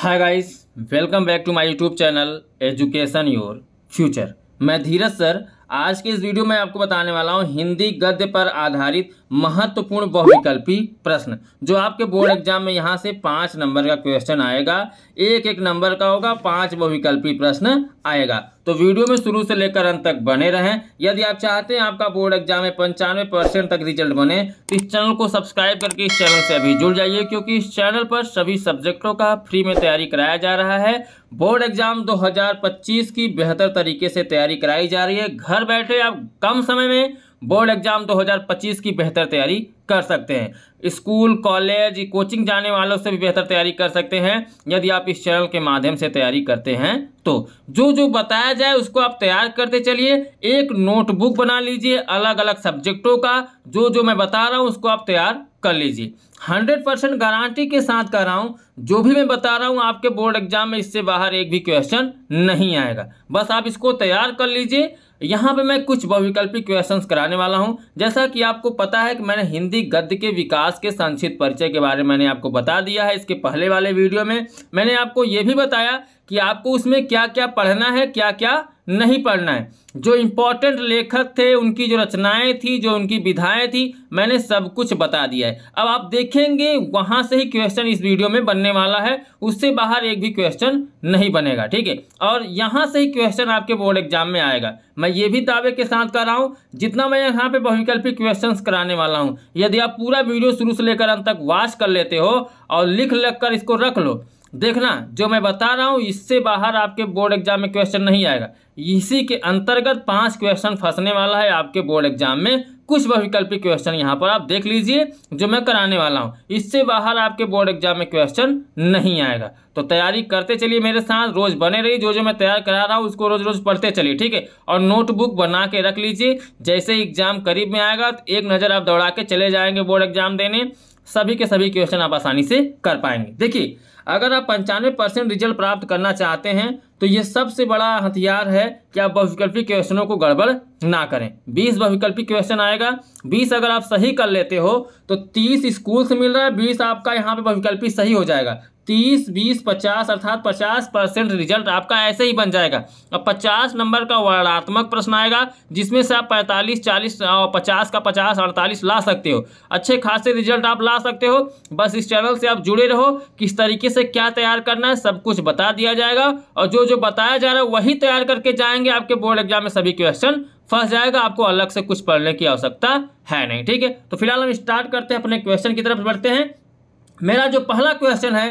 hi guys welcome back to my YouTube channel education your future मैं Dheeraj sir आज के इस वीडियो में आपको बताने वाला हूँ हिंदी गद्य पर आधारित महत्वपूर्ण बहुविकल्पी प्रश्न जो आपके बोर्ड एग्जाम में यहाँ से पांच नंबर का क्वेश्चन आएगा एक एक नंबर का होगा पांच बहुविकल्पी प्रश्न आएगा तो वीडियो में शुरू से लेकर अंत तक बने रहें यदि आप चाहते हैं आपका बोर्ड एग्जाम में पंचानवे परसेंट तक रिजल्ट बने तो इस चैनल को सब्सक्राइब करके इस चैनल से अभी जुड़ जाइए क्योंकि इस चैनल पर सभी सब्जेक्टों का फ्री में तैयारी कराया जा रहा है बोर्ड एग्जाम 2025 की बेहतर तरीके से तैयारी कराई जा रही है घर बैठे आप कम समय में बोर्ड एग्जाम 2025 की बेहतर तैयारी कर सकते हैं स्कूल कॉलेज कोचिंग जाने वालों से भी बेहतर तैयारी कर सकते हैं यदि आप इस चैनल के माध्यम से तैयारी करते हैं तो जो जो बताया जाए उसको आप तैयार करते चलिए एक नोटबुक बना लीजिए अलग अलग सब्जेक्टों का जो जो मैं बता रहा हूँ उसको आप तैयार कर लीजिए हंड्रेड परसेंट गारंटी के साथ कह रहा हूँ जो भी मैं बता रहा हूँ आपके बोर्ड एग्जाम में इससे बाहर एक भी क्वेश्चन नहीं आएगा बस आप इसको तैयार कर लीजिए यहाँ पे मैं कुछ बहुविकल्पी क्वेश्चंस कराने वाला हूँ जैसा कि आपको पता है कि मैंने हिंदी गद्य के विकास इतिहास के संक्षिप्त परिचय के बारे में मैंने आपको बता दिया है इसके पहले वाले वीडियो में मैंने आपको ये भी बताया कि आपको उसमें क्या क्या पढ़ना है क्या क्या नहीं पढ़ना है जो इम्पोर्टेंट लेखक थे उनकी जो रचनाएं थी जो उनकी विधाएं थी मैंने सब कुछ बता दिया है अब आप देखेंगे वहां से ही क्वेश्चन इस वीडियो में बनने वाला है उससे बाहर एक भी क्वेश्चन नहीं बनेगा ठीक है और यहाँ से ही क्वेश्चन आपके बोर्ड एग्जाम में आएगा मैं ये भी दावे के साथ कर रहा हूँ जितना मैं यहाँ पे बहुविकल्पी क्वेश्चन कराने वाला हूँ यदि आप पूरा वीडियो शुरू से लेकर अंत तक वॉच कर लेते हो और लिख लिख कर इसको रख लो देखना जो मैं बता रहा हूँ इससे बाहर आपके बोर्ड एग्जाम में क्वेश्चन नहीं आएगा इसी के अंतर्गत पांच क्वेश्चन फंसने वाला है आपके बोर्ड एग्जाम में कुछ वैकल्पिक क्वेश्चन यहाँ पर आप देख लीजिए जो मैं कराने वाला हूँ इससे बाहर आपके बोर्ड एग्जाम में क्वेश्चन नहीं आएगा तो तैयारी करते चलिए मेरे साथ रोज बने रही जो जो मैं तैयार करा रहा हूँ उसको रोज रोज पढ़ते चलिए ठीक है और नोटबुक बना के रख लीजिए जैसे एग्जाम करीब में आएगा तो एक नज़र आप दौड़ा के चले जाएंगे बोर्ड एग्जाम देने सभी के सभी क्वेश्चन आप आसानी से कर पाएंगे देखिए अगर आप पंचानवे परसेंट रिजल्ट प्राप्त करना चाहते हैं तो ये सबसे बड़ा हथियार है कि आप बहुविकल्पी क्वेश्चनों को गड़बड़ ना करें 20 बहुविकल्पी क्वेश्चन आएगा 20 अगर आप सही कर लेते हो तो 30 स्कूल से मिल रहा है 20 आपका यहाँ पे बहुविकल्पी सही हो जाएगा 30, 20, 50 अर्थात 50 परसेंट रिजल्ट आपका ऐसे ही बन जाएगा अब 50 नंबर का वर्णात्मक प्रश्न आएगा जिसमें से आप 45, 40 और 50 का 50, 48 ला सकते हो अच्छे खासे रिजल्ट आप ला सकते हो बस इस चैनल से आप जुड़े रहो किस तरीके से से क्या तैयार करना है सब कुछ बता दिया जाएगा और जो जो बताया जा रहा है वही तैयार करके जाएंगे आपके बोर्ड एग्जाम में सभी क्वेश्चन फंस जाएगा आपको अलग से कुछ पढ़ने की आवश्यकता है नहीं ठीक है तो फिलहाल हम स्टार्ट करते हैं अपने क्वेश्चन की तरफ बढ़ते हैं मेरा जो पहला क्वेश्चन है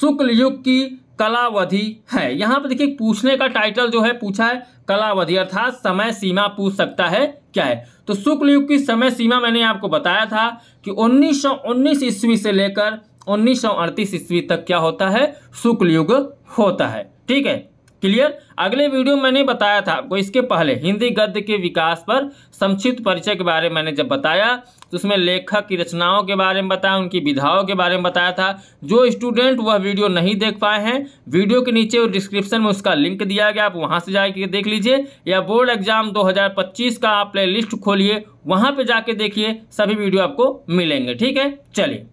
शुक्ल युग की कलावधि है यहाँ पर देखिए पूछने का टाइटल जो है पूछा है कलावधि अर्थात समय सीमा पूछ सकता है क्या है तो शुक्ल युग की समय सीमा मैंने आपको बताया था कि 1919 ईस्वी से लेकर उन्नीस सौ अड़तीस ईस्वी तक क्या होता है शुक्ल युग होता है ठीक है क्लियर अगले वीडियो मैंने बताया था आपको इसके पहले हिंदी गद्य के विकास पर संक्षिप्त परिचय के बारे में मैंने जब बताया तो उसमें लेखक की रचनाओं के बारे में बताया उनकी विधाओं के बारे में बताया था जो स्टूडेंट वह वीडियो नहीं देख पाए हैं वीडियो के नीचे और डिस्क्रिप्शन में उसका लिंक दिया गया आप वहाँ से जाके देख लीजिए या बोर्ड एग्जाम दो का आप प्ले लिस्ट खोलिए वहाँ पर जाके देखिए सभी वीडियो आपको मिलेंगे ठीक है चलिए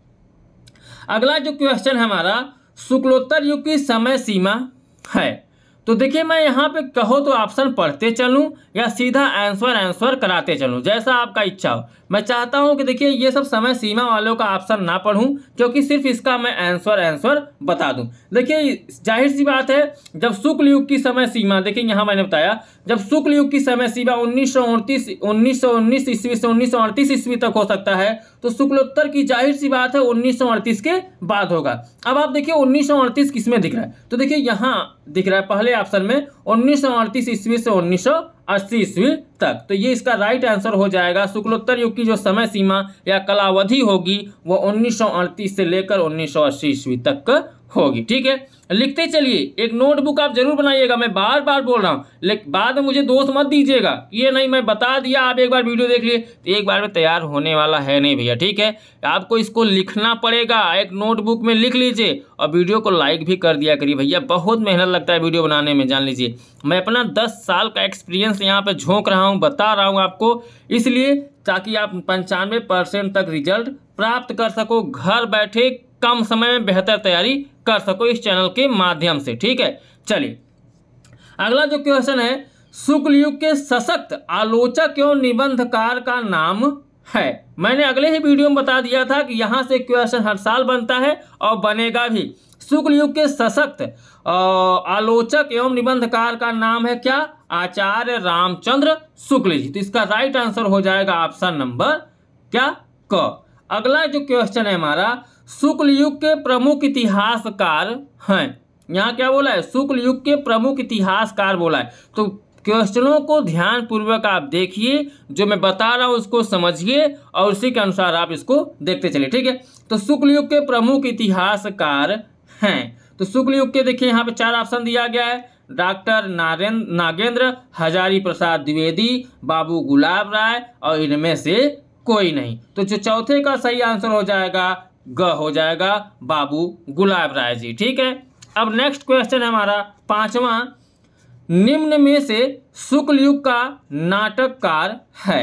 अगला जो क्वेश्चन है हमारा शुक्लोत्तर युग की समय सीमा है तो देखिए मैं यहाँ पे कहो तो ऑप्शन पढ़ते चलूँ या सीधा आंसर आंसर कराते चलूँ जैसा आपका इच्छा हो मैं चाहता हूँ कि देखिए ये सब समय सीमा वालों का ऑप्शन ना पढ़ूं क्योंकि सिर्फ इसका मैं आंसर आंसर बता दूं देखिए जाहिर सी बात है जब शुक्ल युग की समय सीमा देखिए यहाँ मैंने बताया जब शुक्ल युग की समय सीमा उन्नीस सौ उनतीस उन्नीस सौ उन्नीस ईस्वी से उन्नीस सौ अड़तीस ईस्वी तक हो सकता है तो शुक्लोत्तर की जाहिर सी बात है उन्नीस सौ अड़तीस के बाद होगा अब आप देखिए उन्नीस सौ अड़तीस किसमें दिख रहा है तो देखिए यहाँ दिख रहा है पहले ऑप्शन में उन्नीस सौ अड़तीस ईस्वी से उन्नीस सौ अस्सी ईस्वी तक तो ये इसका राइट आंसर हो जाएगा शुक्लोत्तर युग की जो समय सीमा या कलावधि होगी वह उन्नीस से लेकर 1980 ईस्वी तक होगी ठीक है लिखते चलिए एक नोटबुक आप जरूर बनाइएगा मैं बार बार बोल रहा हूँ लेकिन बाद में मुझे दोष मत दीजिएगा ये नहीं मैं बता दिया आप एक बार वीडियो देख लिए तो एक बार में तैयार होने वाला है नहीं भैया ठीक है आपको इसको लिखना पड़ेगा एक नोटबुक में लिख लीजिए और वीडियो को लाइक भी कर दिया करिए भैया बहुत मेहनत लगता है वीडियो बनाने में जान लीजिए मैं अपना दस साल का एक्सपीरियंस यहाँ पर झोंक रहा हूँ बता रहा हूँ आपको इसलिए ताकि आप पंचानवे परसेंट तक रिजल्ट प्राप्त कर सको घर बैठे कम समय में बेहतर तैयारी कर सको इस चैनल के माध्यम से ठीक है चलिए अगला जो क्वेश्चन है शुक्ल युग के सशक्त आलोचक एवं निबंधकार का नाम है मैंने अगले ही वीडियो में बता दिया था कि यहां से क्वेश्चन हर साल बनता है और बनेगा भी शुक्ल युग के सशक्त आलोचक एवं निबंधकार का नाम है क्या आचार्य रामचंद्र शुक्ल जी तो इसका राइट आंसर हो जाएगा ऑप्शन नंबर क्या क अगला जो क्वेश्चन है हमारा शुक्ल युग के प्रमुख इतिहासकार हैं यहाँ क्या बोला है शुक्ल युग के प्रमुख इतिहासकार बोला है तो क्वेश्चनों को ध्यान पूर्वक आप देखिए जो मैं बता रहा हूँ उसको समझिए और उसी के अनुसार आप इसको देखते चलिए ठीक है तो शुक्ल युग के प्रमुख इतिहासकार हैं तो शुक्ल युग के देखिए यहाँ पे चार ऑप्शन दिया गया है डॉक्टर नारेंद्र नागेंद्र हजारी प्रसाद द्विवेदी बाबू गुलाब राय और इनमें से कोई नहीं तो जो चौथे का सही आंसर हो जाएगा ग हो जाएगा बाबू गुलाब राय जी ठीक है अब नेक्स्ट क्वेश्चन है हमारा पांचवा निम्न में से शुक्ल युग का नाटककार है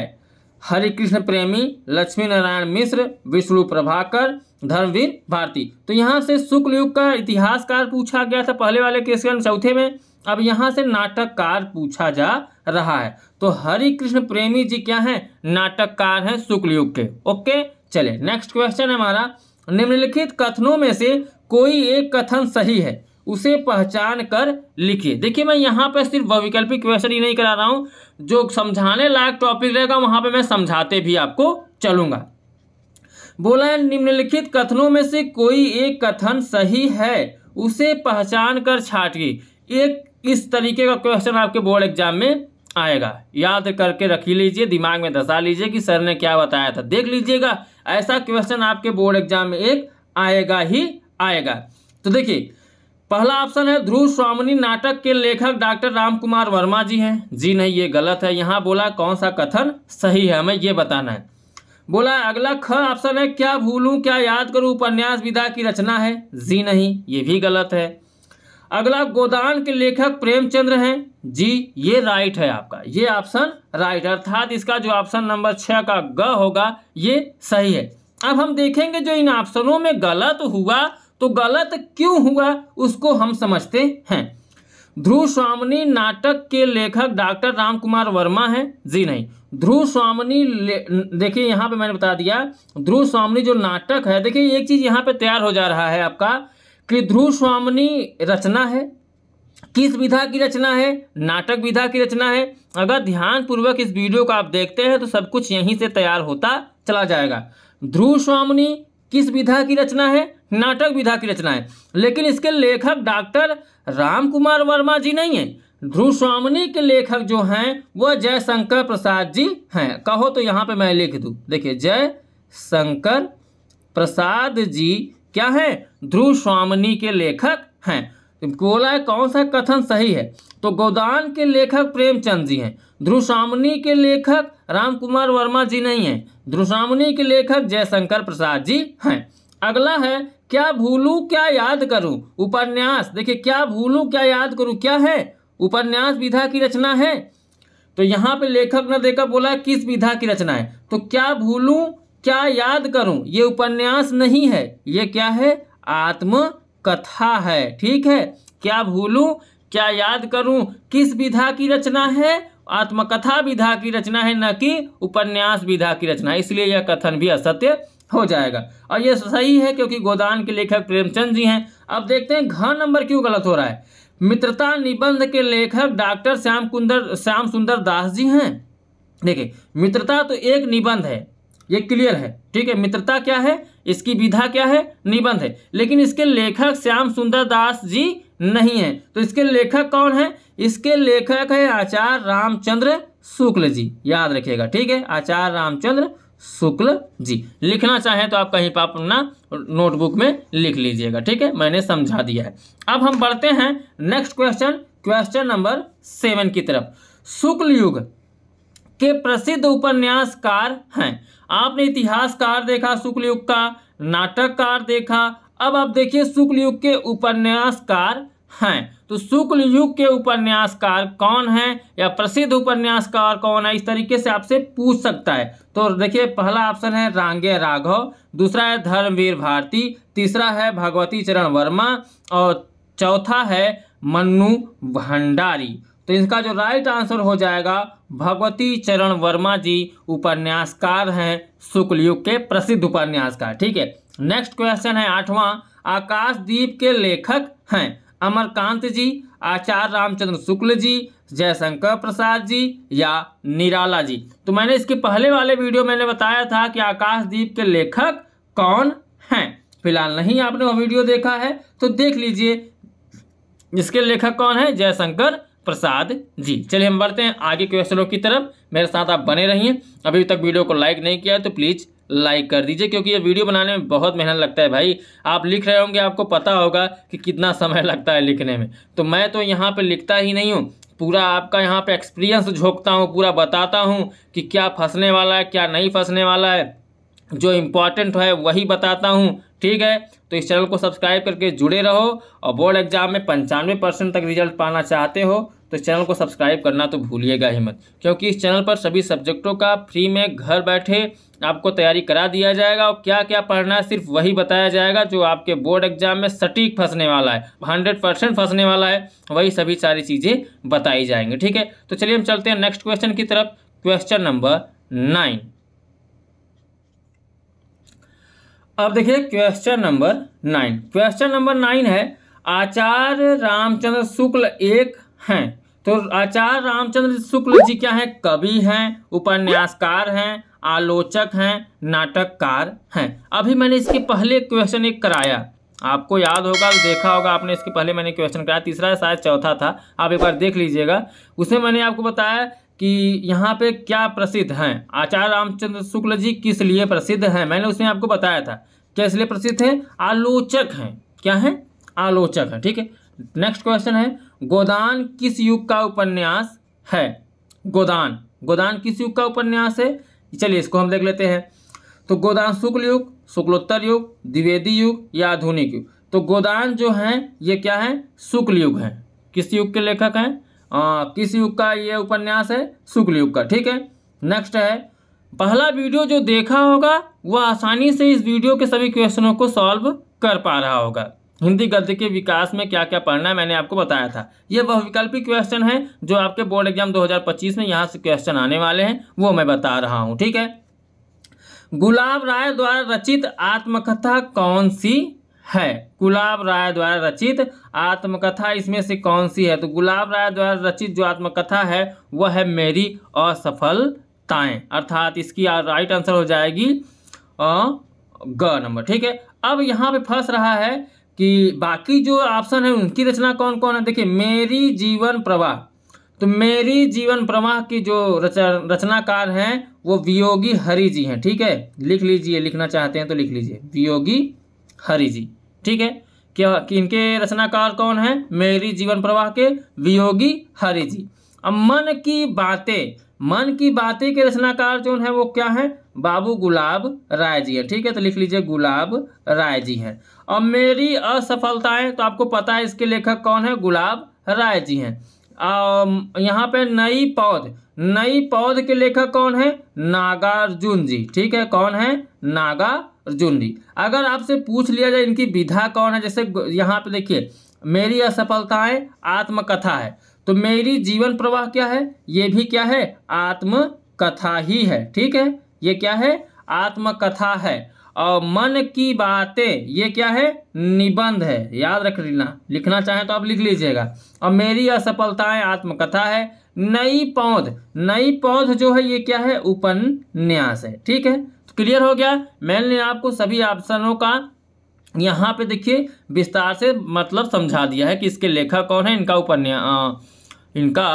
हरिकृष्ण प्रेमी लक्ष्मी नारायण मिश्र विष्णु प्रभाकर धर्मवीर भारती तो यहाँ से शुक्ल युग का इतिहासकार पूछा गया था पहले वाले क्वेश्चन चौथे में अब यहाँ से नाटककार पूछा जा रहा है तो हरिकृष्ण प्रेमी जी क्या हैं नाटककार हैं शुक्ल युग के ओके चले नेक्स्ट क्वेश्चन है हमारा निम्नलिखित कथनों में से कोई एक कथन सही है उसे पहचान कर लिखिए देखिए मैं यहाँ पर सिर्फ वैकल्पिक क्वेश्चन ही नहीं करा रहा हूँ जो समझाने लायक टॉपिक रहेगा वहाँ पर मैं समझाते भी आपको चलूँगा बोला है निम्नलिखित कथनों में से कोई एक कथन सही है उसे पहचान कर छाटिए एक इस तरीके का क्वेश्चन आपके बोर्ड एग्जाम में आएगा याद करके रखी लीजिए दिमाग में दसा लीजिए कि सर ने क्या बताया था देख लीजिएगा ऐसा क्वेश्चन आपके बोर्ड एग्जाम में एक आएगा ही आएगा तो देखिए पहला ऑप्शन है ध्रुव स्वामी नाटक के लेखक डॉक्टर राम कुमार वर्मा जी हैं जी नहीं ये गलत है यहाँ बोला कौन सा कथन सही है हमें ये बताना है बोला अगला ख ऑप्शन है क्या भूलूं क्या याद करूं उपन्यास विधा की रचना है जी नहीं ये भी गलत है अगला गोदान के लेखक प्रेमचंद्र हैं जी ये राइट है आपका ये ऑप्शन राइट अर्थात इसका जो ऑप्शन नंबर छः का ग होगा ये सही है अब हम देखेंगे जो इन ऑप्शनों में गलत हुआ तो गलत क्यों हुआ उसको हम समझते हैं ध्रुव स्वामी नाटक के लेखक डॉक्टर राम कुमार वर्मा हैं जी नहीं ध्रुव स्वामी देखिए यहाँ पे मैंने बता दिया ध्रुव स्वामी जो नाटक है देखिए एक चीज़ यहाँ पे तैयार हो जा रहा है आपका कि ध्रुव स्वामिनी रचना है किस विधा की रचना है नाटक विधा की रचना है अगर ध्यानपूर्वक इस वीडियो को आप देखते हैं तो सब कुछ यहीं से तैयार होता चला जाएगा ध्रुव स्वामिनी किस विधा की रचना है नाटक विधा की रचना है लेकिन इसके लेखक डॉक्टर राम कुमार वर्मा जी नहीं है ध्रुव स्वामिनी के लेखक जो हैं वह जयशंकर प्रसाद जी हैं कहो तो यहाँ पर मैं लिख दूँ देखिए जय शंकर प्रसाद जी क्या है ध्रुव स्वामनी के लेखक हैं तो बोला है कौन सा कथन सही है तो गोदान के लेखक प्रेमचंद जी हैं ध्रुसामनी के लेखक राम कुमार वर्मा जी नहीं हैं ध्रुसामनी के लेखक जयशंकर प्रसाद जी हैं अगला है क्या भूलू क्या याद करूं उपन्यास देखिए क्या भूलू क्या याद करूं क्या है उपन्यास विधा की रचना है तो यहाँ पे लेखक ने देखा बोला किस विधा की रचना है तो क्या भूलू क्या याद करूं ये उपन्यास नहीं है ये क्या है आत्मकथा है ठीक है क्या भूलूं क्या याद करूं किस विधा की रचना है आत्मकथा विधा की रचना है न कि उपन्यास विधा की रचना है इसलिए यह कथन भी असत्य हो जाएगा और यह सही है क्योंकि गोदान के लेखक प्रेमचंद जी हैं अब देखते हैं घ नंबर क्यों गलत हो रहा है मित्रता निबंध के लेखक डॉक्टर श्याम कुंदर श्याम सुंदर दास जी हैं देखिए मित्रता तो एक निबंध है ये क्लियर है ठीक है मित्रता क्या है इसकी विधा क्या है निबंध है लेकिन इसके लेखक श्याम सुंदर दास जी नहीं है तो इसके लेखक कौन है इसके लेखक है आचार्य रामचंद्र शुक्ल जी याद रखिएगा ठीक है आचार्य रामचंद्र शुक्ल जी लिखना चाहें तो आप कहीं पर अपना नोटबुक में लिख लीजिएगा ठीक है मैंने समझा दिया है अब हम बढ़ते हैं next question question number seven की तरफ शुक्ल युग के प्रसिद्ध उपन्यासकार हैं आपने इतिहासकार देखा शुक्ल युग का नाटककार देखा अब आप देखिए शुक्ल युग के उपन्यासकार हैं तो शुक्ल युग के उपन्यासकार कौन हैं या प्रसिद्ध उपन्यासकार कौन है इस तरीके से आपसे पूछ सकता है तो देखिए पहला ऑप्शन है रांगे राघव दूसरा है धर्मवीर भारती तीसरा है भगवती चरण वर्मा और चौथा है मन्नू भंडारी तो इसका जो राइट आंसर हो जाएगा भगवती चरण वर्मा जी उपन्यासकार हैं शुक्ल युग के प्रसिद्ध उपन्यासकार ठीक है नेक्स्ट क्वेश्चन है आठवां आकाशदीप के लेखक हैं अमरकांत जी आचार्य रामचंद्र शुक्ल जी जयशंकर प्रसाद जी या निराला जी तो मैंने इसके पहले वाले वीडियो मैंने बताया था कि आकाशदीप के लेखक कौन हैं फिलहाल नहीं आपने वो वीडियो देखा है तो देख लीजिए इसके लेखक कौन है जयशंकर प्रसाद जी चलिए हम बढ़ते हैं आगे क्वेश्चनों की तरफ मेरे साथ आप बने रहिए अभी तक वीडियो को लाइक नहीं किया है तो प्लीज़ लाइक कर दीजिए क्योंकि ये वीडियो बनाने में बहुत मेहनत लगता है भाई आप लिख रहे होंगे आपको पता होगा कि कितना समय लगता है लिखने में तो मैं तो यहाँ पर लिखता ही नहीं हूँ पूरा आपका यहाँ पर एक्सपीरियंस झोंकता हूँ पूरा बताता हूँ कि क्या फंसने वाला है क्या नहीं फंसने वाला है जो इम्पॉर्टेंट है वही बताता हूँ ठीक है तो इस चैनल को सब्सक्राइब करके जुड़े रहो और बोर्ड एग्जाम में पंचानवे परसेंट तक रिजल्ट पाना चाहते हो तो चैनल को सब्सक्राइब करना तो भूलिएगा ही मत क्योंकि इस चैनल पर सभी सब्जेक्टों का फ्री में घर बैठे आपको तैयारी करा दिया जाएगा और क्या क्या पढ़ना है सिर्फ वही बताया जाएगा जो आपके बोर्ड एग्जाम में सटीक फंसने वाला है हंड्रेड परसेंट फंसने वाला है वही सभी सारी चीज़ें बताई जाएंगी ठीक है तो चलिए हम चलते हैं नेक्स्ट क्वेश्चन की तरफ क्वेश्चन नंबर नाइन अब देखिए question number nine question number nine है आचार्य रामचंद्र शुक्ल एक हैं तो आचार्य रामचंद्र शुक्ल जी क्या है कवि हैं उपन्यासकार हैं आलोचक हैं नाटककार हैं अभी मैंने इसके पहले क्वेश्चन एक कराया आपको याद होगा देखा होगा आपने इसके पहले मैंने क्वेश्चन कराया तीसरा शायद चौथा था आप एक बार देख लीजिएगा उसमें मैंने आपको बताया कि यहाँ पे क्या प्रसिद्ध हैं आचार्य रामचंद्र शुक्ल जी किस लिए प्रसिद्ध हैं मैंने उसमें आपको बताया था क्या इसलिए प्रसिद्ध हैं आलोचक हैं क्या हैं आलोचक हैं ठीक है नेक्स्ट क्वेश्चन है गोदान किस युग का उपन्यास है गोदान गोदान किस युग का उपन्यास है चलिए इसको हम देख लेते हैं तो गोदान शुक्ल युग शुक्लोत्तर युग द्विवेदी युग या आधुनिक युग तो गोदान जो है ये क्या है शुक्ल युग है किस युग के लेखक हैं किस युग का ये उपन्यास है शुक्ल युग का ठीक है नेक्स्ट है पहला वीडियो जो देखा होगा वह आसानी से इस वीडियो के सभी क्वेश्चनों को सॉल्व कर पा रहा होगा हिंदी गद्य के विकास में क्या क्या पढ़ना है मैंने आपको बताया था ये वह वैकल्पिक क्वेश्चन है जो आपके बोर्ड एग्जाम 2025 में यहाँ से क्वेश्चन आने वाले हैं वो मैं बता रहा हूँ ठीक है गुलाब राय द्वारा रचित आत्मकथा कौन सी है गुलाब राय द्वारा रचित आत्मकथा इसमें से कौन सी है तो गुलाब राय द्वारा रचित जो आत्मकथा है वह है मेरी असफलताएं अर्थात इसकी राइट आंसर हो जाएगी ग नंबर ठीक है अब यहाँ पे फंस रहा है कि बाकी जो ऑप्शन है उनकी रचना कौन कौन है देखिए मेरी जीवन प्रवाह तो मेरी जीवन प्रवाह की जो रच रचनाकार हैं वो वियोगी हरि जी हैं ठीक है लिख लीजिए लिखना चाहते हैं तो लिख लीजिए वियोगी हरि जी ठीक है क्या कि इनके रचनाकार कौन हैं मेरी जीवन प्रवाह के वियोगी हरि जी अब मन की बातें मन की बातें के रचनाकार जो है वो क्या है बाबू गुलाब राय जी है ठीक है तो लिख लीजिए गुलाब राय जी हैं और मेरी असफलताएं तो आपको पता है इसके लेखक कौन है गुलाब राय जी हैं यहाँ पे नई पौध नई पौध के लेखक कौन है नागार्जुन जी ठीक है कौन है नागार्जुन जी अगर आपसे पूछ लिया जाए इनकी विधा कौन है जैसे यहाँ पे देखिए मेरी असफलताएं आत्मकथा है तो मेरी जीवन प्रवाह क्या है ये भी क्या है आत्मकथा ही है ठीक है ये क्या है आत्मकथा है और मन की बातें ये क्या है निबंध है याद रख लेना लिखना चाहे तो आप लिख लीजिएगा और मेरी असफलताएं आत्मकथा है नई पौध नई पौध जो है ये क्या है उपन्यास है ठीक है तो क्लियर हो गया मैंने आपको सभी ऑप्शनों का यहाँ पे देखिए विस्तार से मतलब समझा दिया है कि इसके लेखक कौन है इनका उपन्यास इनका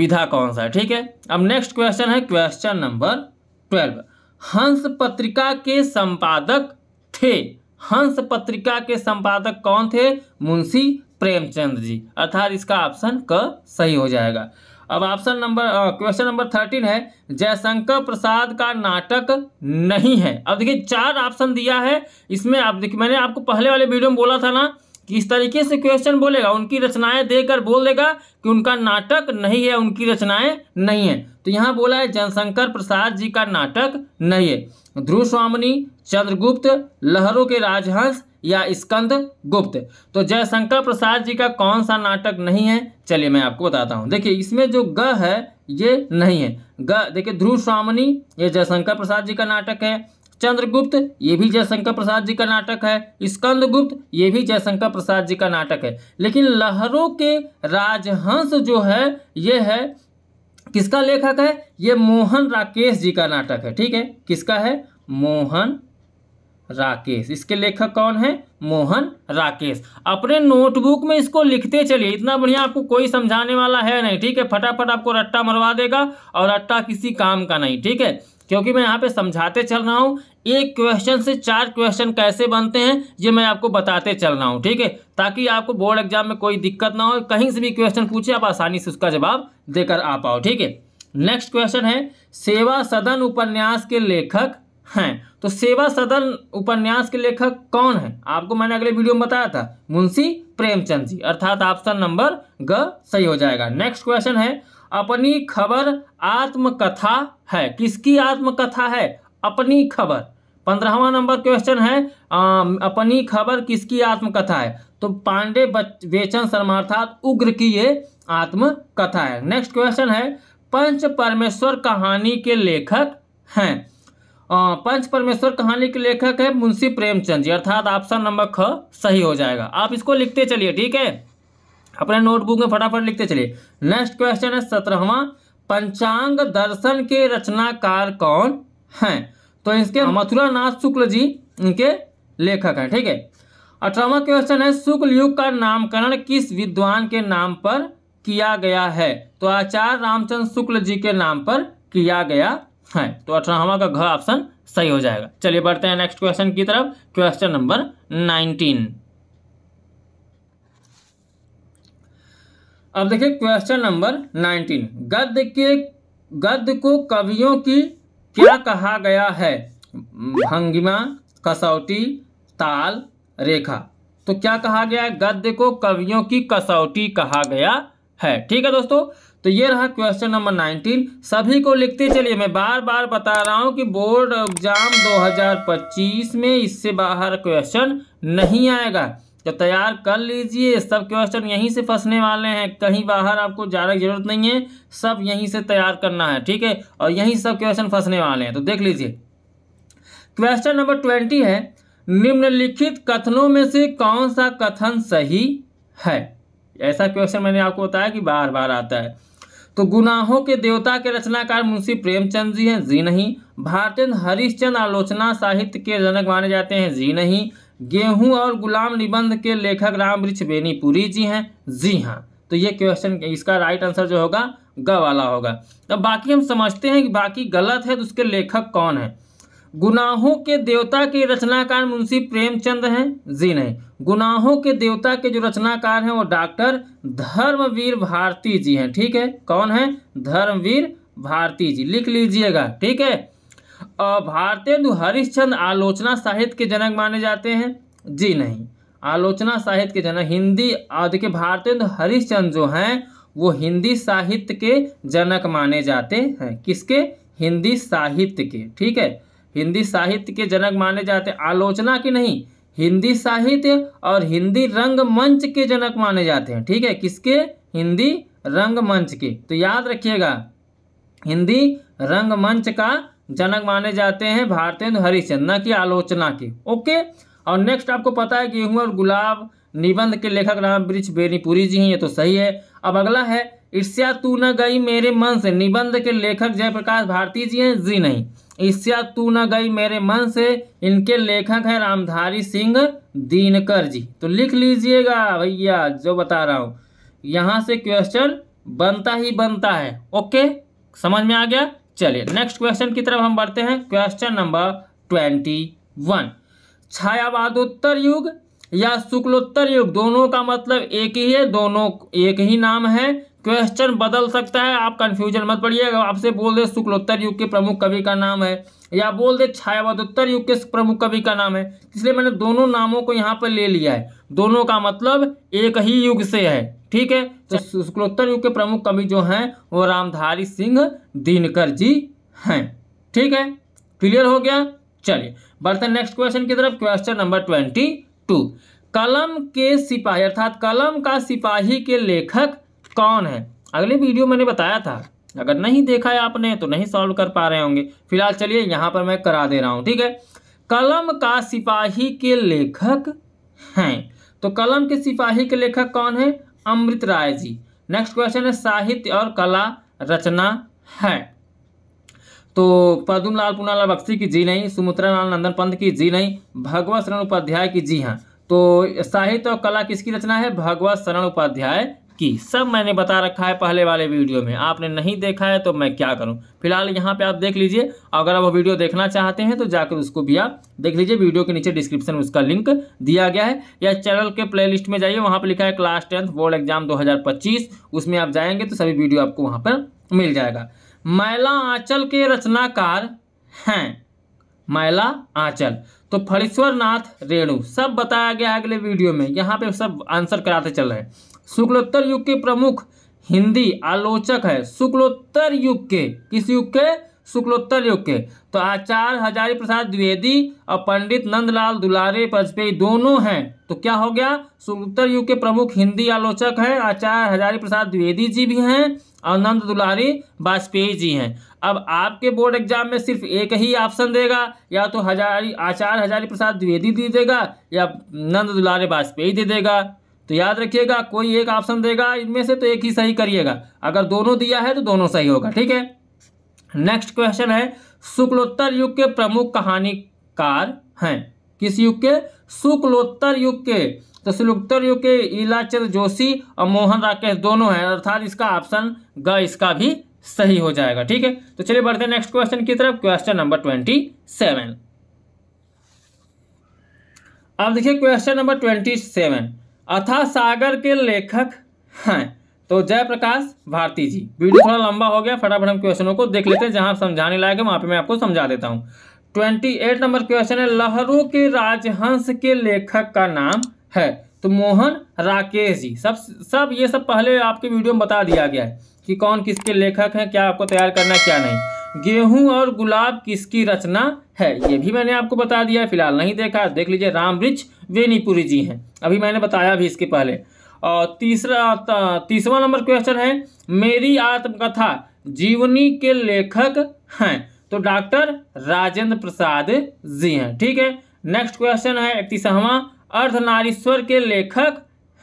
विधा कौन सा है ठीक है अब नेक्स्ट क्वेश्चन है क्वेश्चन नंबर ट्वेल्व हंस पत्रिका के संपादक थे हंस पत्रिका के संपादक कौन थे मुंशी प्रेमचंद जी अर्थात इसका ऑप्शन क सही हो जाएगा अब option number question number thirteen है जयशंकर प्रसाद का नाटक नहीं है अब देखिए चार ऑप्शन दिया है इसमें आप देखिए मैंने आपको पहले वाले वीडियो में बोला था ना किस तरीके से क्वेश्चन बोलेगा उनकी रचनाएं देकर बोल देगा कि उनका नाटक नहीं है उनकी रचनाएं नहीं है तो यहाँ बोला है जनशंकर प्रसाद जी का नाटक नहीं है ध्रुव स्वामी चंद्रगुप्त लहरों के राजहंस या स्कंद गुप्त तो जयशंकर प्रसाद जी का कौन सा नाटक नहीं है चलिए मैं आपको बताता हूँ देखिए इसमें जो ग है ये नहीं है ग देखिए ध्रुव स्वामी ये जयशंकर प्रसाद जी का नाटक है चंद्रगुप्त ये भी जयशंकर प्रसाद जी का नाटक है स्कंदगुप्त ये भी जयशंकर प्रसाद जी का नाटक है लेकिन लहरों के राजहंस जो है ये है किसका लेखक है ये मोहन राकेश जी का नाटक है ठीक है किसका है मोहन राकेश इसके लेखक कौन है मोहन राकेश अपने नोटबुक में इसको लिखते चलिए इतना बढ़िया आपको कोई समझाने वाला है नहीं ठीक है फटाफट आपको रट्टा मरवा देगा और रट्टा किसी काम का नहीं ठीक है क्योंकि मैं यहाँ पे समझाते चल रहा हूँ एक क्वेश्चन से चार क्वेश्चन कैसे बनते हैं ये मैं आपको बताते चल रहा हूँ ठीक है ताकि आपको बोर्ड एग्जाम में कोई दिक्कत ना हो कहीं से भी क्वेश्चन पूछे आप आसानी से उसका जवाब देकर आ पाओ ठीक है नेक्स्ट क्वेश्चन है सेवा सदन उपन्यास के लेखक हैं तो सेवा सदन उपन्यास के लेखक कौन है आपको मैंने अगले वीडियो में बताया था मुंशी प्रेमचंद जी अर्थात ऑप्शन नंबर ग सही हो जाएगा नेक्स्ट क्वेश्चन है अपनी खबर आत्मकथा है किसकी आत्मकथा है अपनी खबर पंद्रहवा नंबर क्वेश्चन है आ, अपनी खबर किसकी आत्मकथा है तो पांडे वेचन शर्मा अर्थात उग्र की ये आत्मकथा है नेक्स्ट क्वेश्चन है पंच परमेश्वर कहानी के लेखक हैं पंच परमेश्वर कहानी के लेखक है मुंशी प्रेमचंद जी अर्थात ऑप्शन नंबर ख सही हो जाएगा आप इसको लिखते चलिए ठीक है अपने नोटबुक में फटाफट लिखते चलिए नेक्स्ट क्वेश्चन है सत्रहवा पंचांग दर्शन के रचनाकार कौन हैं तो इसके मथुरा नाथ शुक्ल जी इनके लेखक हैं ठीक है अठारहवा क्वेश्चन है शुक्ल युग का नामकरण किस विद्वान के नाम पर किया गया है तो आचार्य रामचंद्र शुक्ल जी के नाम पर किया गया है तो अठारहवा का घ ऑप्शन सही हो जाएगा चलिए बढ़ते हैं नेक्स्ट क्वेश्चन की तरफ क्वेश्चन नंबर नाइनटीन अब देखिए क्वेश्चन नंबर नाइनटीन गद्य के गद्य को कवियों की क्या कहा गया है भंगिमा कसौटी ताल रेखा तो क्या कहा गया है गद्य को कवियों की कसौटी कहा गया है ठीक है दोस्तों तो ये रहा क्वेश्चन नंबर नाइनटीन सभी को लिखते चलिए मैं बार बार बता रहा हूँ कि बोर्ड एग्जाम 2025 में इससे बाहर क्वेश्चन नहीं आएगा तो तैयार कर लीजिए सब क्वेश्चन यहीं से फंसने वाले हैं कहीं बाहर आपको जाने की जरूरत नहीं है सब यहीं से तैयार करना है ठीक है और यहीं सब क्वेश्चन फंसने वाले हैं तो देख लीजिए क्वेश्चन नंबर ट्वेंटी है निम्नलिखित कथनों में से कौन सा कथन सही है ऐसा क्वेश्चन मैंने आपको बताया कि बार बार आता है तो गुनाहों के देवता के रचनाकार मुंशी प्रेमचंद जी हैं जी नहीं भारतीय हरिश्चंद आलोचना साहित्य के जनक माने जाते हैं जी नहीं गेहूं और गुलाम निबंध के लेखक राम वृक्ष बेनीपुरी जी हैं जी हाँ तो ये क्वेश्चन इसका राइट आंसर जो होगा ग वाला होगा अब बाकी हम समझते हैं कि बाकी गलत है तो उसके लेखक कौन है गुनाहों के देवता के रचनाकार मुंशी प्रेमचंद हैं जी नहीं गुनाहों के देवता के जो रचनाकार हैं वो डॉक्टर धर्मवीर भारती जी हैं ठीक है कौन है धर्मवीर भारती जी लिख लीजिएगा ठीक है भारतेंदु हरिश्चंद आलोचना साहित्य के जनक माने जाते हैं जी नहीं आलोचना साहित्य के जनक हिंदी देखिए भारतेंदु हरिश्चंद जो हैं वो हिंदी साहित्य के जनक माने जाते हैं किसके हिंदी साहित्य के ठीक है हिंदी साहित्य के जनक माने जाते आलोचना के नहीं हिंदी साहित्य और हिंदी रंगमंच के जनक माने जाते हैं ठीक है किसके हिंदी रंगमंच के तो याद रखिएगा हिंदी रंगमंच का जनक माने जाते हैं भारतेंद्र हरिश्चंद्र न की आलोचना के ओके और नेक्स्ट आपको पता है गेहूँ और गुलाब निबंध के लेखक राम वृक्ष बेनीपुरी जी हैं ये तो सही है अब अगला है ईर्ष्या तू न गई मेरे मन से निबंध के लेखक जयप्रकाश भारती जी हैं जी नहीं ईर्ष्या तू न गई मेरे मन से इनके लेखक हैं रामधारी सिंह दीनकर जी तो लिख लीजिएगा भैया जो बता रहा हूँ यहाँ से क्वेश्चन बनता ही बनता है ओके समझ में आ गया चलिए नेक्स्ट क्वेश्चन की तरफ हम बढ़ते हैं क्वेश्चन नंबर ट्वेंटी वन छायावादोत्तर युग या शुक्लोत्तर युग दोनों का मतलब एक ही है दोनों एक ही नाम है क्वेश्चन बदल सकता है आप कंफ्यूजन मत पड़िएगा आपसे बोल दे शुक्लोत्तर युग के प्रमुख कवि का नाम है या बोल दे छायावादोत्तर युग के प्रमुख कवि का नाम है इसलिए मैंने दोनों नामों को यहाँ पर ले लिया है दोनों का मतलब एक ही युग से है ठीक है तो शुक्लोत्तर युग के प्रमुख कवि जो हैं वो रामधारी सिंह दिनकर जी हैं ठीक है क्लियर हो गया चलिए बढ़ते नेक्स्ट क्वेश्चन की तरफ क्वेश्चन नंबर ट्वेंटी टू कलम के सिपाही अर्थात कलम का सिपाही के लेखक कौन है अगले वीडियो मैंने बताया था अगर नहीं देखा है आपने तो नहीं सॉल्व कर पा रहे होंगे फिलहाल चलिए यहां पर मैं करा दे रहा हूं ठीक है कलम का सिपाही के लेखक हैं तो कलम के सिपाही के लेखक कौन है अमृत राय जी नेक्स्ट क्वेश्चन है साहित्य और कला रचना है तो पदुम लाल पुनालाल बख्शी की जी नहीं सुमित्रा लाल नंदन पंत की जी नहीं भगवत शरण उपाध्याय की जी हाँ तो साहित्य और कला किसकी रचना है भगवत शरण उपाध्याय की सब मैंने बता रखा है पहले वाले वीडियो में आपने नहीं देखा है तो मैं क्या करूं फिलहाल यहां पे आप देख लीजिए अगर आप वीडियो देखना चाहते हैं तो जाकर उसको भी आप देख लीजिए वीडियो के नीचे डिस्क्रिप्शन में उसका लिंक दिया गया है या चैनल के प्लेलिस्ट में जाइए वहाँ पर लिखा है क्लास टेंथ बोर्ड एग्जाम दो उसमें आप जाएंगे तो सभी वीडियो आपको वहाँ पर मिल जाएगा मैला आंचल के रचनाकार हैं मैला आंचल तो फणीश्वर नाथ रेणु सब बताया गया है अगले वीडियो में यहाँ पे सब आंसर कराते चल रहे हैं शुक्लोत्तर युग के प्रमुख हिंदी आलोचक है शुक्लोत्तर युग के किस युग के शुक्लोत्तर युग के तो आचार्य हजारी प्रसाद द्विवेदी और पंडित नंदलाल दुलारे वाजपेयी दोनों हैं तो क्या हो गया शुक्लोत्तर युग के प्रमुख हिंदी आलोचक हैं आचार्य हजारी प्रसाद द्विवेदी जी भी हैं और नंद दुलारी वाजपेयी जी हैं अब आपके बोर्ड एग्जाम में सिर्फ एक ही ऑप्शन देगा या तो हजारी आचार्य हजारी प्रसाद द्विवेदी दे देगा या नंद दुलारे वाजपेयी दे देगा तो याद रखिएगा कोई एक ऑप्शन देगा इनमें से तो एक ही सही करिएगा अगर दोनों दिया है तो दोनों सही होगा ठीक है नेक्स्ट क्वेश्चन है शुक्लोत्तर युग के प्रमुख कहानीकार हैं किस युग के शुक्लोत्तर युग के तो शुक्लोत्तर युग के इलाचंद जोशी और मोहन राकेश दोनों हैं अर्थात इसका ऑप्शन ग इसका भी सही हो जाएगा ठीक है तो चलिए बढ़ते हैं नेक्स्ट क्वेश्चन की तरफ क्वेश्चन नंबर ट्वेंटी सेवन अब देखिए क्वेश्चन नंबर ट्वेंटी सेवन अथा सागर के लेखक हैं तो जयप्रकाश भारती जी वीडियो थोड़ा लंबा हो गया फटाफट हम क्वेश्चनों को देख लेते हैं जहां समझाने लायक है वहां पे मैं आपको समझा देता हूँ ट्वेंटी एट नंबर क्वेश्चन है लहरों के राजहंस के लेखक का नाम है तो मोहन राकेश जी सब सब ये सब पहले आपके वीडियो में बता दिया गया है कि कौन किसके लेखक हैं क्या आपको तैयार करना है क्या नहीं गेहूं और गुलाब किसकी रचना है ये भी मैंने आपको बता दिया फिलहाल नहीं देखा देख लीजिए राम रिच वेनीपुरी जी हैं अभी मैंने बताया भी इसके पहले और तीसरा तीसवा नंबर क्वेश्चन है मेरी आत्मकथा जीवनी के लेखक हैं तो डॉक्टर राजेंद्र प्रसाद जी हैं ठीक है नेक्स्ट क्वेश्चन है इकतीसवा अर्धनारीश्वर के लेखक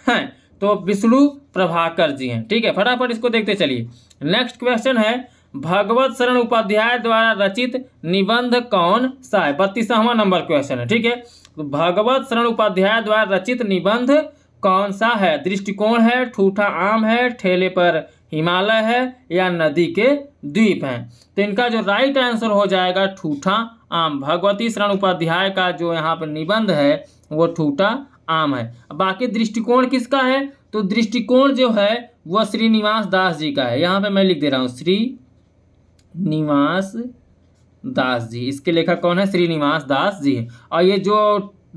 हैं तो विष्णु प्रभाकर जी हैं ठीक है फटाफट इसको देखते चलिए नेक्स्ट क्वेश्चन है भगवत शरण उपाध्याय द्वारा रचित निबंध कौन सा है बत्तीसवा नंबर क्वेश्चन है ठीक है तो भगवत शरण उपाध्याय द्वारा रचित निबंध कौन सा है दृष्टिकोण है ठूठा आम है ठेले पर हिमालय है या नदी के द्वीप हैं तो इनका जो राइट आंसर हो जाएगा ठूठा आम भगवती शरण उपाध्याय का जो यहाँ पर निबंध है वो ठूठा आम है बाकी दृष्टिकोण किसका है तो दृष्टिकोण जो है वह श्रीनिवास दास जी का है यहाँ पे मैं लिख दे रहा हूँ श्री श्रीनिवास दास जी इसके लेखक कौन है श्रीनिवास दास जी और ये जो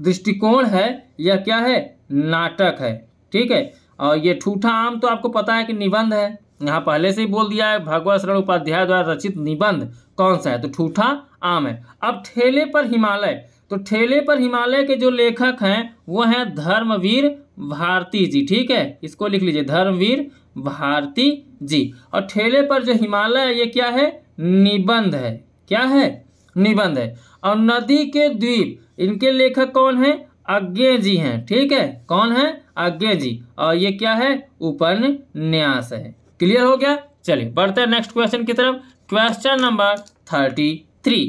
दृष्टिकोण है यह क्या है नाटक है ठीक है और ये ठूठा आम तो आपको पता है कि निबंध है यहाँ पहले से ही बोल दिया है भगवत शरण उपाध्याय द्वारा रचित निबंध कौन सा है तो ठूठा आम है अब ठेले पर हिमालय तो ठेले पर हिमालय के जो लेखक हैं वो हैं धर्मवीर भारती जी ठीक है इसको लिख लीजिए धर्मवीर भारती जी और ठेले पर जो हिमालय ये क्या है निबंध है क्या है निबंध है और नदी के द्वीप इनके लेखक कौन है अज्ञे जी हैं ठीक है कौन है अज्ञे जी और ये क्या है उपन्यास है क्लियर हो गया चलिए बढ़ते हैं नेक्स्ट क्वेश्चन की तरफ क्वेश्चन नंबर थर्टी थ्री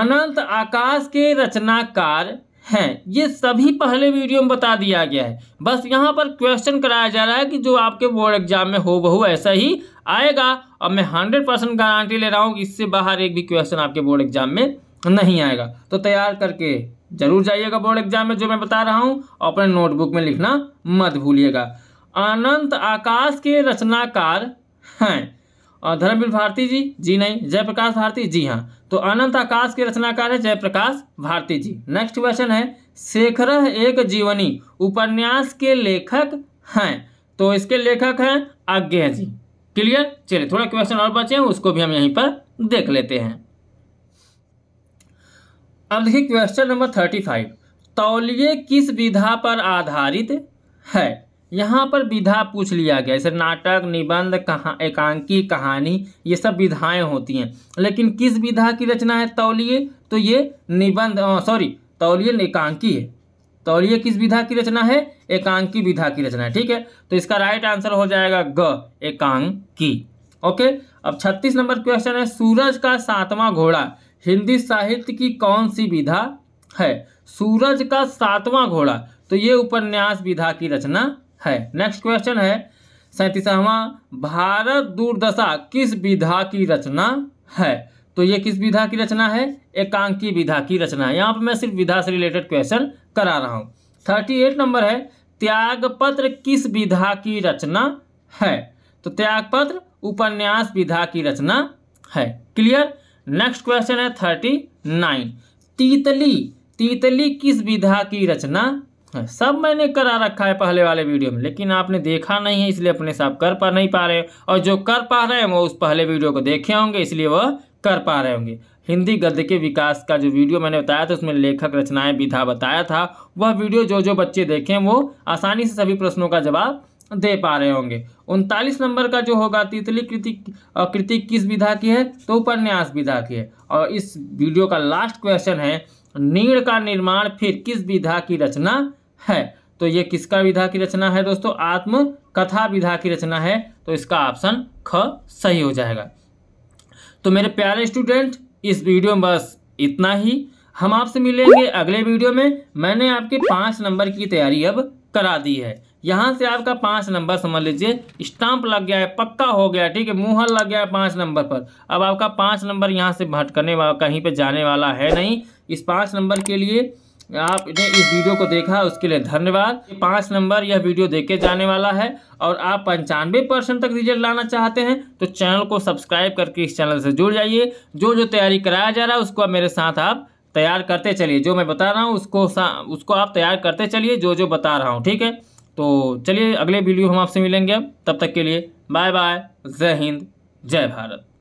अनंत आकाश के रचनाकार हैं ये सभी पहले वीडियो में बता दिया गया है बस यहाँ पर क्वेश्चन कराया जा रहा है कि जो आपके बोर्ड एग्जाम में हो बहु ऐसा ही आएगा अब मैं हंड्रेड परसेंट गारंटी ले रहा हूँ कि इससे बाहर एक भी क्वेश्चन आपके बोर्ड एग्जाम में नहीं आएगा तो तैयार करके जरूर जाइएगा बोर्ड एग्जाम में जो मैं बता रहा हूँ अपने नोटबुक में लिखना मत भूलिएगा अनंत आकाश के रचनाकार हैं धर्मवीर भारती जी जी नहीं जयप्रकाश भारती जी हाँ तो अनंत आकाश के रचनाकार है जयप्रकाश भारती जी नेक्स्ट क्वेश्चन है शेखरह एक जीवनी उपन्यास के लेखक हैं तो इसके लेखक हैं आज्ञा जी क्लियर चलिए थोड़ा क्वेश्चन और बचे हैं उसको भी हम यहीं पर देख लेते हैं अब देखिए क्वेश्चन नंबर थर्टी फाइव तौलिय किस विधा पर आधारित है यहाँ पर विधा पूछ लिया गया जैसे नाटक निबंध कहा एकांकी कहानी ये सब विधाएं होती हैं लेकिन किस विधा की रचना है तौलिए तो ये निबंध सॉरी तौलिए एकांकी है तो और ये किस विधा की रचना है एकांकी विधा की रचना है ठीक है तो इसका राइट आंसर हो जाएगा ग एकांकी ओके अब छत्तीस नंबर क्वेश्चन है सूरज का सातवां घोड़ा हिंदी साहित्य की कौन सी विधा है सूरज का सातवां घोड़ा तो ये उपन्यास विधा की रचना है नेक्स्ट क्वेश्चन है सैतीसवा भारत दुर्दशा किस विधा की रचना है तो ये किस विधा की रचना है एकांकी विधा की रचना है यहाँ पर मैं सिर्फ विधा से रिलेटेड क्वेश्चन करा रहा हूँ थर्टी एट नंबर है त्यागपत्र किस विधा की रचना है तो त्यागपत्र उपन्यास विधा की रचना है क्लियर नेक्स्ट क्वेश्चन है थर्टी नाइन तीतली तीतली किस विधा की रचना है सब मैंने करा रखा है पहले वाले वीडियो में लेकिन आपने देखा नहीं है इसलिए अपने साथ कर पा नहीं पा रहे और जो कर पा रहे हैं वो उस पहले वीडियो को देखे होंगे इसलिए वह कर पा रहे होंगे हिंदी गद्य के विकास का जो वीडियो मैंने बताया था उसमें लेखक रचनाएं विधा बताया था वह वीडियो जो जो बच्चे देखें वो आसानी से सभी प्रश्नों का जवाब दे पा रहे होंगे उनतालीस नंबर का जो होगा तितली कृति कृति किस विधा की है तो उपन्यास विधा की है और इस वीडियो का लास्ट क्वेश्चन है नीड़ का निर्माण फिर किस विधा की रचना है तो ये किसका विधा की रचना है दोस्तों आत्मकथा विधा की रचना है तो इसका ऑप्शन ख सही हो जाएगा तो मेरे प्यारे स्टूडेंट इस वीडियो में बस इतना ही हम आपसे मिलेंगे अगले वीडियो में मैंने आपके पाँच नंबर की तैयारी अब करा दी है यहाँ से आपका पाँच नंबर समझ लीजिए स्टाम्प लग गया है पक्का हो गया ठीक है मुहर लग गया है पाँच नंबर पर अब आपका पाँच नंबर यहाँ से भटकने वाला कहीं पे जाने वाला है नहीं इस पाँच नंबर के लिए आपने इस वीडियो को देखा उसके लिए धन्यवाद पाँच नंबर यह वीडियो देखे जाने वाला है और आप पंचानवे परसेंट तक रिजल्ट लाना चाहते हैं तो चैनल को सब्सक्राइब करके इस चैनल से जुड़ जाइए जो जो तैयारी कराया जा रहा है उसको मेरे साथ आप तैयार करते चलिए जो मैं बता रहा हूँ उसको उसको आप तैयार करते चलिए जो जो बता रहा हूँ ठीक है तो चलिए अगले वीडियो हम आपसे मिलेंगे अब तब तक के लिए बाय बाय जय हिंद जय भारत